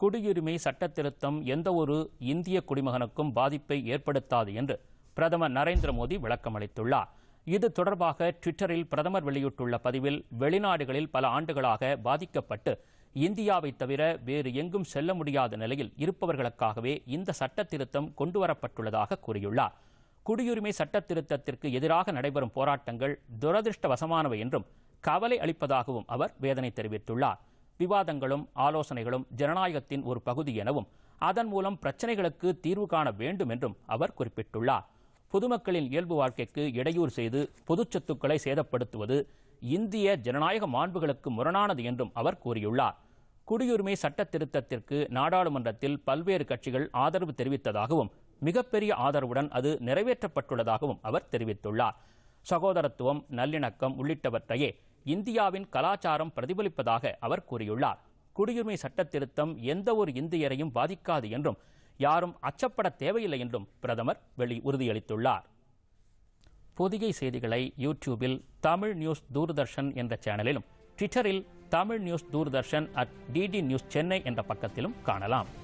குடியுரிமை சட்டத்திருத்தம் எந்தவொரு இந்திய குடிமகனுக்கும் பாதிப்பை ஏற்படுத்தாது என்று பிரதமர் நரேந்திர மோடி விளக்கமளித்துள்ளார் இது தொடர்பாக ட்விட்டரில் பிரதமர் வெளியிட்டுள்ள பதிவில் வெளிநாடுகளில் பல ஆண்டுகளாக பாதிக்கப்பட்டு இந்தியாவை தவிர வேறு எங்கும் செல்ல முடியாத நிலையில் இருப்பவர்களுக்காகவே இந்த சட்டத்திருத்தம் கொண்டுவரப்பட்டுள்ளதாக கூறியுள்ளார் குடியுரிமை சட்டத்திருத்தத்திற்கு எதிராக நடைபெறும் போராட்டங்கள் துரதிருஷ்டவசமானவை என்றும் கவலை அளிப்பதாகவும் அவர் வேதனை தெரிவித்துள்ளார் விவாதங்களும் ஆலோசனைகளும் ஜனநாயகத்தின் ஒரு பகுதி எனவும் அதன் மூலம் பிரச்சனைகளுக்கு தீர்வு காண வேண்டும் என்றும் அவர் குறிப்பிட்டுள்ளார் பொதுமக்களின் இயல்பு வாழ்க்கைக்கு இடையூறு செய்து பொது சொத்துக்களை சேதப்படுத்துவது இந்திய ஜனநாயக மாண்புகளுக்கு முரணானது என்றும் அவர் கூறியுள்ளார் குடியுரிமை சட்ட திருத்தத்திற்கு நாடாளுமன்றத்தில் பல்வேறு கட்சிகள் ஆதரவு தெரிவித்ததாகவும் மிகப்பெரிய ஆதரவுடன் அது நிறைவேற்றப்பட்டுள்ளதாகவும் அவர் தெரிவித்துள்ளார் சகோதரத்துவம் நல்லிணக்கம் உள்ளிட்டவற்றையே இந்தியாவின் கலாச்சாரம் பிரதிபலிப்பதாக அவர் கூறியுள்ளார் குடியுரிமை சட்ட திருத்தம் எந்தவொரு இந்தியரையும் பாதிக்காது என்றும் யாரும் அச்சப்பட தேவையில்லை என்றும் பிரதமர் வெளி உறுதியளித்துள்ளார் புதிய செய்திகளை யூடியூபில் தமிழ் நியூஸ் தூர்தர்ஷன் என்ற சேனலிலும் ட்விட்டரில் Tamil news Doordarshan at DD news Chennai என்ற பக்கத்திலும் காணலாம்